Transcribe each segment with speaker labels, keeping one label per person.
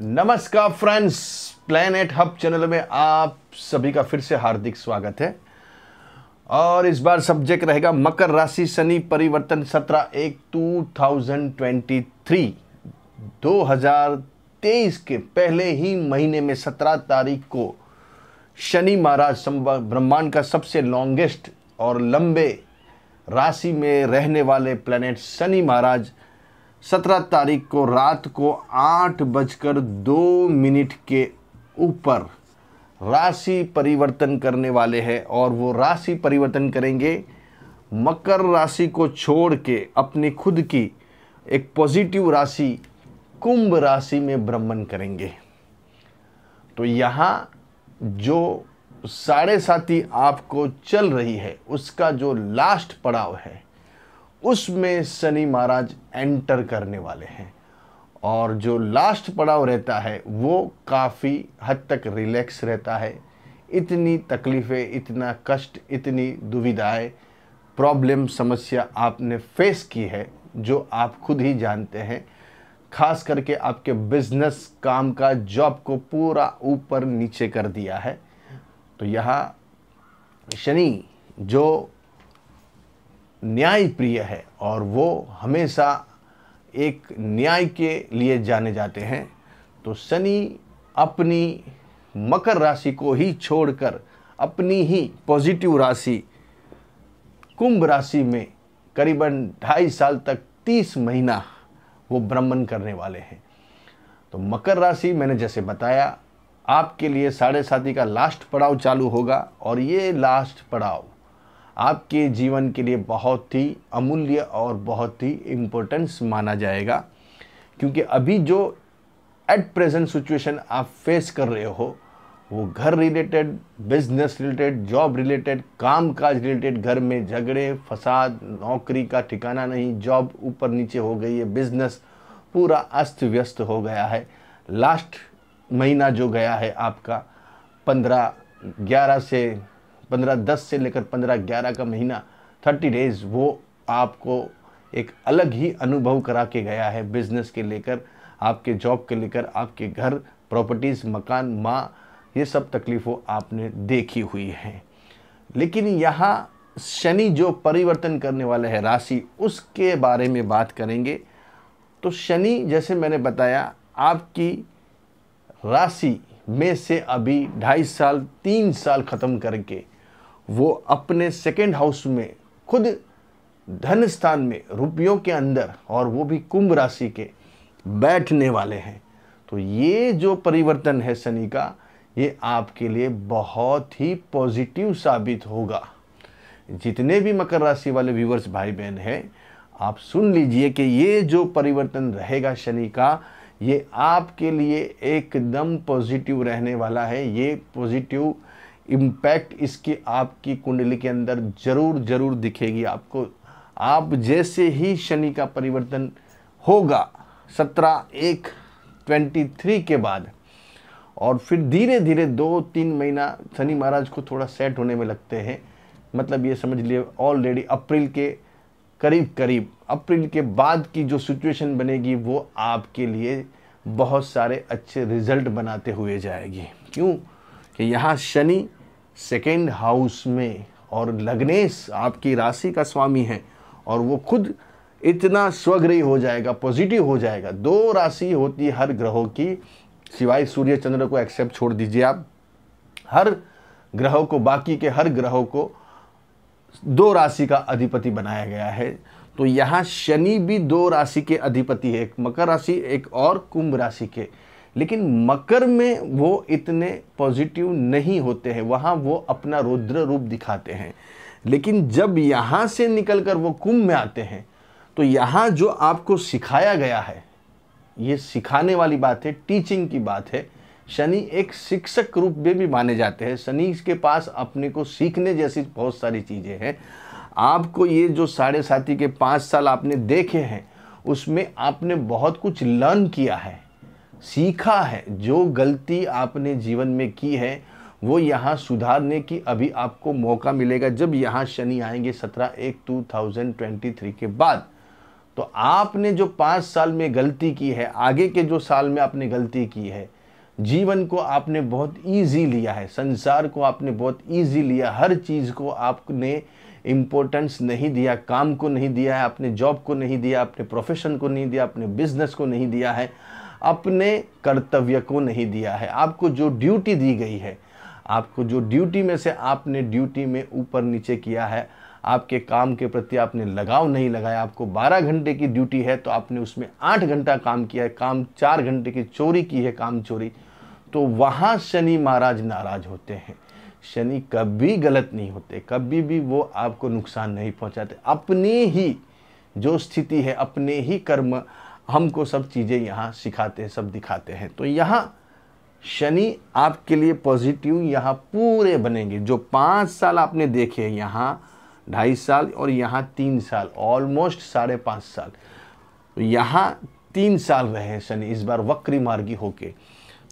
Speaker 1: नमस्कार friends planet hub channel में आप सभी का फिर से हार्दिक स्वागत है और इस बार सब्जेक्ट रहेगा मकर राशि शनि परिवर्तन सत्रह एक टू थाउजेंड ट्वेंटी थ्री दो हजार तेईस के पहले ही महीने में सत्रह तारीख को शनि महाराज ब्रह्मांड का सबसे लॉन्गेस्ट और लंबे राशि में रहने वाले प्लेनेट शनि महाराज सत्रह तारीख को रात को आठ बजकर दो मिनट के ऊपर राशि परिवर्तन करने वाले हैं और वो राशि परिवर्तन करेंगे मकर राशि को छोड़ के अपनी खुद की एक पॉजिटिव राशि कुंभ राशि में भ्रमण करेंगे तो यहाँ जो साढ़े साथी आपको चल रही है उसका जो लास्ट पड़ाव है उसमें शनि महाराज एंटर करने वाले हैं और जो लास्ट पड़ाव रहता है वो काफ़ी हद तक रिलैक्स रहता है इतनी तकलीफ़ें इतना कष्ट इतनी दुविधाएं प्रॉब्लम समस्या आपने फेस की है जो आप खुद ही जानते हैं खास करके आपके बिजनेस काम का जॉब को पूरा ऊपर नीचे कर दिया है तो यहाँ शनि जो न्याय प्रिय है और वो हमेशा एक न्याय के लिए जाने जाते हैं तो शनि अपनी मकर राशि को ही छोड़कर अपनी ही पॉजिटिव राशि कुंभ राशि में करीबन ढाई साल तक तीस महीना वो भ्रमण करने वाले हैं तो मकर राशि मैंने जैसे बताया आपके लिए साढ़े साथी का लास्ट पड़ाव चालू होगा और ये लास्ट पड़ाव आपके जीवन के लिए बहुत ही अमूल्य और बहुत ही इम्पोर्टेंस माना जाएगा क्योंकि अभी जो एट प्रेजेंट सिचुएशन आप फेस कर रहे हो वो घर related business related job related काम काज रिलेटेड घर में झगड़े फसाद नौकरी का ठिकाना नहीं जॉब ऊपर नीचे हो गई है बिजनेस पूरा अस्त व्यस्त हो गया है लास्ट महीना जो गया है आपका पंद्रह ग्यारह से पंद्रह दस से लेकर पंद्रह ग्यारह का महीना थर्टी डेज वो आपको एक अलग ही अनुभव करा के गया है बिजनेस के लेकर आपके जॉब के लेकर आपके घर प्रॉपर्टीज़ मकान माँ ये सब तकलीफ़ों आपने देखी हुई हैं लेकिन यहाँ शनि जो परिवर्तन करने वाला है राशि उसके बारे में बात करेंगे तो शनि जैसे मैंने बताया आपकी राशि में से अभी ढाई साल तीन साल ख़त्म करके वो अपने सेकेंड हाउस में खुद धन स्थान में रुपयों के अंदर और वो भी कुंभ राशि के बैठने वाले हैं तो ये जो परिवर्तन है शनि का ये आपके लिए बहुत ही पॉजिटिव साबित होगा जितने भी मकर राशि वाले व्यूवर्स भाई बहन हैं आप सुन लीजिए कि ये जो परिवर्तन रहेगा शनि का ये आपके लिए एकदम पॉजिटिव रहने वाला है ये पॉजिटिव इम्पैक्ट इसकी आपकी कुंडली के अंदर जरूर जरूर दिखेगी आपको आप जैसे ही शनि का परिवर्तन होगा सत्रह एक ट्वेंटी थ्री के बाद और फिर धीरे धीरे दो तीन महीना शनि महाराज को थोड़ा सेट होने में लगते हैं मतलब ये समझ लिए ऑलरेडी अप्रैल के करीब करीब अप्रैल के बाद की जो सिचुएशन बनेगी वो आपके लिए बहुत सारे अच्छे रिजल्ट बनाते हुए जाएगी क्यों कि यहाँ शनि सेकेंड हाउस में और लग्नेश आपकी राशि का स्वामी है और वो खुद इतना स्वग्रही हो जाएगा पॉजिटिव हो जाएगा दो राशि होती है हर ग्रहों की सिवाय सूर्य चंद्र को एक्सेप्ट छोड़ दीजिए आप हर ग्रहों को बाकी के हर ग्रहों को दो राशि का अधिपति बनाया गया है तो यहाँ शनि भी दो राशि के अधिपति है एक मकर राशि एक और कुंभ राशि के लेकिन मकर में वो इतने पॉजिटिव नहीं होते हैं वहाँ वो अपना रुद्र रूप दिखाते हैं लेकिन जब यहाँ से निकल कर वो कुंभ में आते हैं तो यहाँ जो आपको सिखाया गया है ये सिखाने वाली बात है टीचिंग की बात है शनि एक शिक्षक रूप में भी माने जाते हैं शनि के पास अपने को सीखने जैसी बहुत सारी चीज़ें हैं आपको ये जो साढ़े साथी के पाँच साल आपने देखे हैं उसमें आपने बहुत कुछ लर्न किया है सीखा है जो गलती आपने जीवन में की है वो यहाँ सुधारने की अभी आपको मौका मिलेगा जब यहाँ शनि आएंगे सत्रह एक टू थाउजेंड ट्वेंटी थ्री के बाद तो आपने जो पाँच साल में गलती की है आगे के जो साल में आपने गलती की है जीवन को आपने बहुत इजी लिया है संसार को आपने बहुत इजी लिया हर चीज़ को आपने इम्पोर्टेंस नहीं दिया काम को नहीं दिया है अपने जॉब को नहीं दिया अपने प्रोफेशन को नहीं दिया अपने बिजनेस को नहीं दिया है अपने कर्तव्य को नहीं दिया है आपको जो ड्यूटी दी गई है आपको जो ड्यूटी में से आपने ड्यूटी में ऊपर नीचे किया है आपके काम के प्रति आपने लगाव नहीं लगाया आपको 12 घंटे की ड्यूटी है तो आपने उसमें 8 घंटा काम किया है काम 4 घंटे की चोरी की है काम चोरी तो वहाँ शनि महाराज नाराज होते हैं शनि कभी गलत नहीं होते कभी भी वो आपको नुकसान नहीं पहुँचाते अपनी ही जो स्थिति है अपने ही कर्म हमको सब चीज़ें यहाँ सिखाते हैं सब दिखाते हैं तो यहाँ शनि आपके लिए पॉजिटिव यहाँ पूरे बनेंगे जो पाँच साल आपने देखे यहाँ ढाई साल और यहाँ तीन साल ऑलमोस्ट साढ़े पाँच साल तो यहाँ तीन साल रहे हैं शनि इस बार वक्री मार्गी होके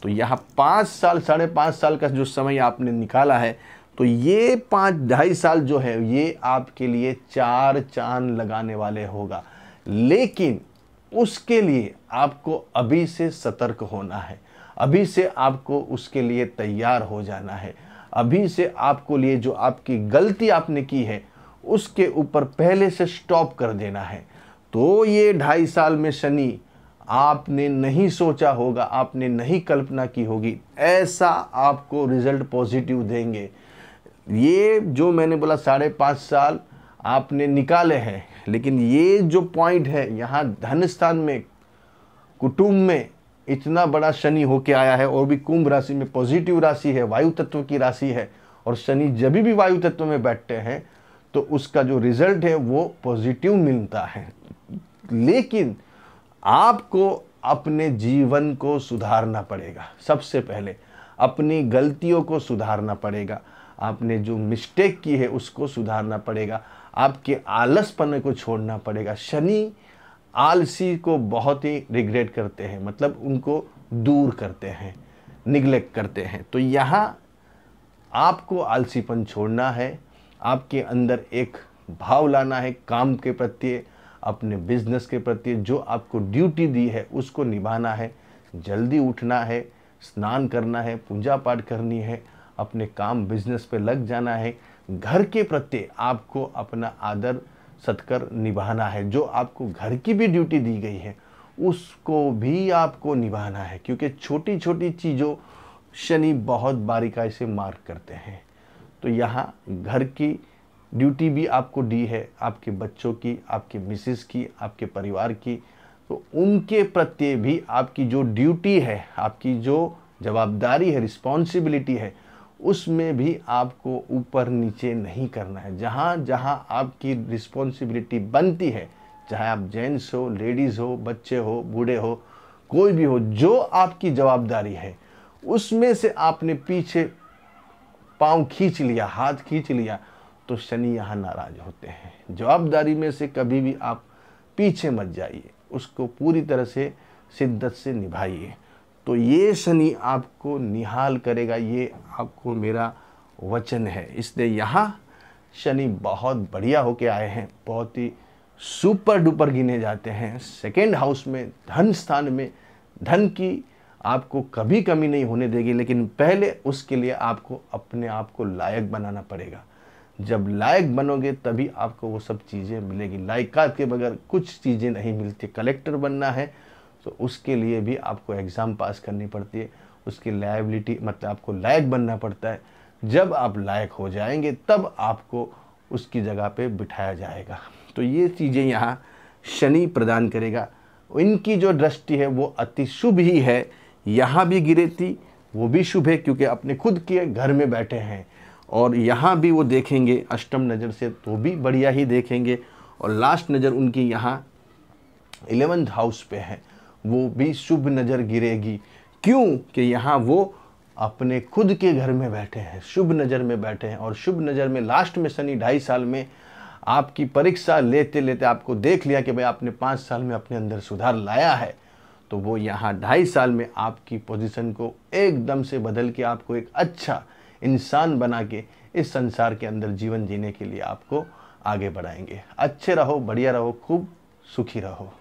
Speaker 1: तो यहाँ पाँच साल साढ़े पाँच साल का जो समय आपने निकाला है तो ये पाँच ढाई साल जो है ये आपके लिए चार चांद लगाने वाले होगा लेकिन उसके लिए आपको अभी से सतर्क होना है अभी से आपको उसके लिए तैयार हो जाना है अभी से आपको लिए जो आपकी गलती आपने की है उसके ऊपर पहले से स्टॉप कर देना है तो ये ढाई साल में शनि आपने नहीं सोचा होगा आपने नहीं कल्पना की होगी ऐसा आपको रिजल्ट पॉजिटिव देंगे ये जो मैंने बोला साढ़े पाँच साल आपने निकाले हैं लेकिन ये जो पॉइंट है यहाँ धन स्थान में कुटुंब में इतना बड़ा शनि होके आया है और भी कुंभ राशि में पॉजिटिव राशि है वायु तत्व की राशि है और शनि जब भी वायु तत्व में बैठते हैं तो उसका जो रिजल्ट है वो पॉजिटिव मिलता है लेकिन आपको अपने जीवन को सुधारना पड़ेगा सबसे पहले अपनी गलतियों को सुधारना पड़ेगा आपने जो मिस्टेक की है उसको सुधारना पड़ेगा आपके आलसपन को छोड़ना पड़ेगा शनि आलसी को बहुत ही रिग्रेट करते हैं मतलब उनको दूर करते हैं निगलेक्ट करते हैं तो यहाँ आपको आलसीपन छोड़ना है आपके अंदर एक भाव लाना है काम के प्रति अपने बिजनेस के प्रति जो आपको ड्यूटी दी है उसको निभाना है जल्दी उठना है स्नान करना है पूजा पाठ करनी है अपने काम बिजनेस पे लग जाना है घर के प्रति आपको अपना आदर सत्कर निभाना है जो आपको घर की भी ड्यूटी दी गई है उसको भी आपको निभाना है क्योंकि छोटी छोटी चीज़ों शनि बहुत बारीकाई से मार्क करते हैं तो यहाँ घर की ड्यूटी भी आपको दी है आपके बच्चों की आपके मिसिस की आपके परिवार की तो उनके प्रति भी आपकी जो ड्यूटी है आपकी जो जवाबदारी है रिस्पॉन्सिबिलिटी है उसमें भी आपको ऊपर नीचे नहीं करना है जहाँ जहाँ आपकी रिस्पॉन्सिबिलिटी बनती है चाहे आप जेंट्स हो लेडीज़ हो बच्चे हो बूढ़े हो कोई भी हो जो आपकी जवाबदारी है उसमें से आपने पीछे पाँव खींच लिया हाथ खींच लिया तो शनि यहाँ नाराज होते हैं जवाबदारी में से कभी भी आप पीछे मत जाइए उसको पूरी तरह से शिद्दत से निभाइए तो ये शनि आपको निहाल करेगा ये आपको मेरा वचन है इसलिए यहाँ शनि बहुत बढ़िया होके आए हैं बहुत ही सुपर डुपर गिने जाते हैं सेकेंड हाउस में धन स्थान में धन की आपको कभी कमी नहीं होने देगी लेकिन पहले उसके लिए आपको अपने आप को लायक बनाना पड़ेगा जब लायक बनोगे तभी आपको वो सब चीज़ें मिलेगी लायकात के बगैर कुछ चीज़ें नहीं मिलती कलेक्टर बनना है तो उसके लिए भी आपको एग्ज़ाम पास करनी पड़ती है उसकी लाइबिलिटी मतलब आपको लायक बनना पड़ता है जब आप लायक हो जाएंगे तब आपको उसकी जगह पे बिठाया जाएगा तो ये चीज़ें यहाँ शनि प्रदान करेगा इनकी जो दृष्टि है वो अति शुभ ही है यहाँ भी गिरे थी वो भी शुभ है क्योंकि अपने खुद के घर में बैठे हैं और यहाँ भी वो देखेंगे अष्टम नज़र से तो भी बढ़िया ही देखेंगे और लास्ट नज़र उनकी यहाँ एलेवेंथ हाउस पे है वो भी शुभ नज़र गिरेगी क्यों कि यहाँ वो अपने खुद के घर में बैठे हैं शुभ नज़र में बैठे हैं और शुभ नज़र में लास्ट में सनी ढाई साल में आपकी परीक्षा लेते लेते आपको देख लिया कि भाई आपने पाँच साल में अपने अंदर सुधार लाया है तो वो यहाँ ढाई साल में आपकी पोजीशन को एकदम से बदल के आपको एक अच्छा इंसान बना के इस संसार के अंदर जीवन जीने के लिए आपको आगे बढ़ाएंगे अच्छे रहो बढ़िया रहो खूब सुखी रहो